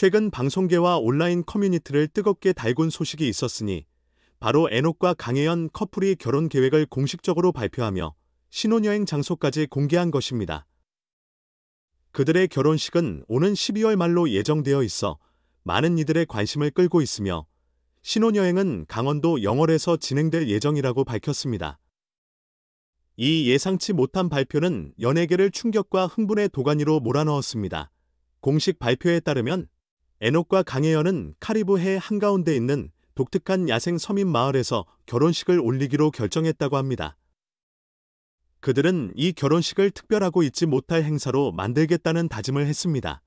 최근 방송계와 온라인 커뮤니티를 뜨겁게 달군 소식이 있었으니 바로 에녹과 강혜연 커플이 결혼 계획을 공식적으로 발표하며 신혼여행 장소까지 공개한 것입니다. 그들의 결혼식은 오는 12월 말로 예정되어 있어 많은 이들의 관심을 끌고 있으며 신혼여행은 강원도 영월에서 진행될 예정이라고 밝혔습니다. 이 예상치 못한 발표는 연예계를 충격과 흥분의 도가니로 몰아넣었습니다. 공식 발표에 따르면 에녹과 강혜연은 카리브해 한가운데 있는 독특한 야생 서민 마을에서 결혼식을 올리기로 결정했다고 합니다. 그들은 이 결혼식을 특별하고 잊지 못할 행사로 만들겠다는 다짐을 했습니다.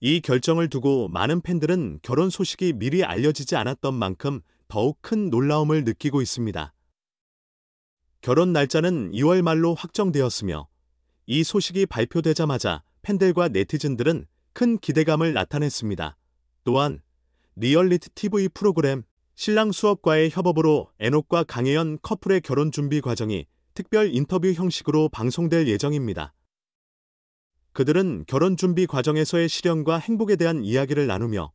이 결정을 두고 많은 팬들은 결혼 소식이 미리 알려지지 않았던 만큼 더욱 큰 놀라움을 느끼고 있습니다. 결혼 날짜는 2월 말로 확정되었으며 이 소식이 발표되자마자 팬들과 네티즌들은 큰 기대감을 나타냈습니다. 또한 리얼리티 TV 프로그램 신랑 수업과의 협업으로 애녹과 강혜연 커플의 결혼 준비 과정이 특별 인터뷰 형식으로 방송될 예정입니다. 그들은 결혼 준비 과정에서의 시련과 행복에 대한 이야기를 나누며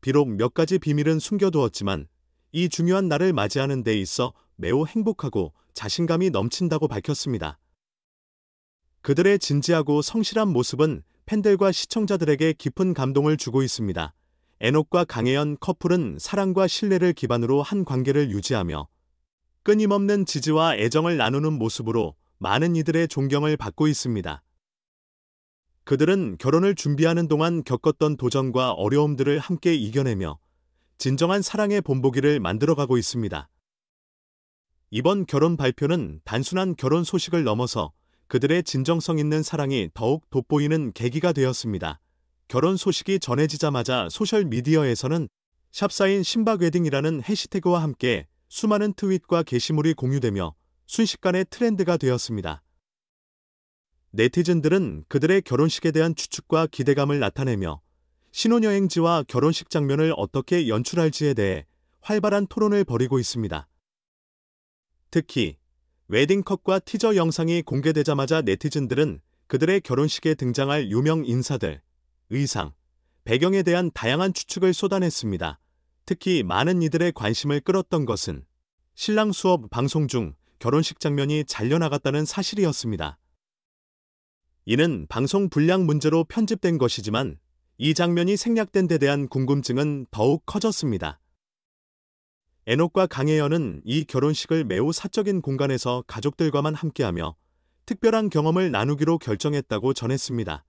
비록 몇 가지 비밀은 숨겨두었지만 이 중요한 날을 맞이하는 데 있어 매우 행복하고 자신감이 넘친다고 밝혔습니다. 그들의 진지하고 성실한 모습은 팬들과 시청자들에게 깊은 감동을 주고 있습니다. 에녹과 강혜연 커플은 사랑과 신뢰를 기반으로 한 관계를 유지하며 끊임없는 지지와 애정을 나누는 모습으로 많은 이들의 존경을 받고 있습니다. 그들은 결혼을 준비하는 동안 겪었던 도전과 어려움들을 함께 이겨내며 진정한 사랑의 본보기를 만들어가고 있습니다. 이번 결혼 발표는 단순한 결혼 소식을 넘어서 그들의 진정성 있는 사랑이 더욱 돋보이는 계기가 되었습니다. 결혼 소식이 전해지자마자 소셜미디어에서는 샵사인 신박웨딩이라는 해시태그와 함께 수많은 트윗과 게시물이 공유되며 순식간에 트렌드가 되었습니다. 네티즌들은 그들의 결혼식에 대한 추측과 기대감을 나타내며 신혼여행지와 결혼식 장면을 어떻게 연출할지에 대해 활발한 토론을 벌이고 있습니다. 특히 웨딩컷과 티저 영상이 공개되자마자 네티즌들은 그들의 결혼식에 등장할 유명 인사들, 의상, 배경에 대한 다양한 추측을 쏟아냈습니다. 특히 많은 이들의 관심을 끌었던 것은 신랑 수업 방송 중 결혼식 장면이 잘려나갔다는 사실이었습니다. 이는 방송 불량 문제로 편집된 것이지만 이 장면이 생략된 데 대한 궁금증은 더욱 커졌습니다. 에녹과 강혜연은 이 결혼식을 매우 사적인 공간에서 가족들과만 함께하며 특별한 경험을 나누기로 결정했다고 전했습니다.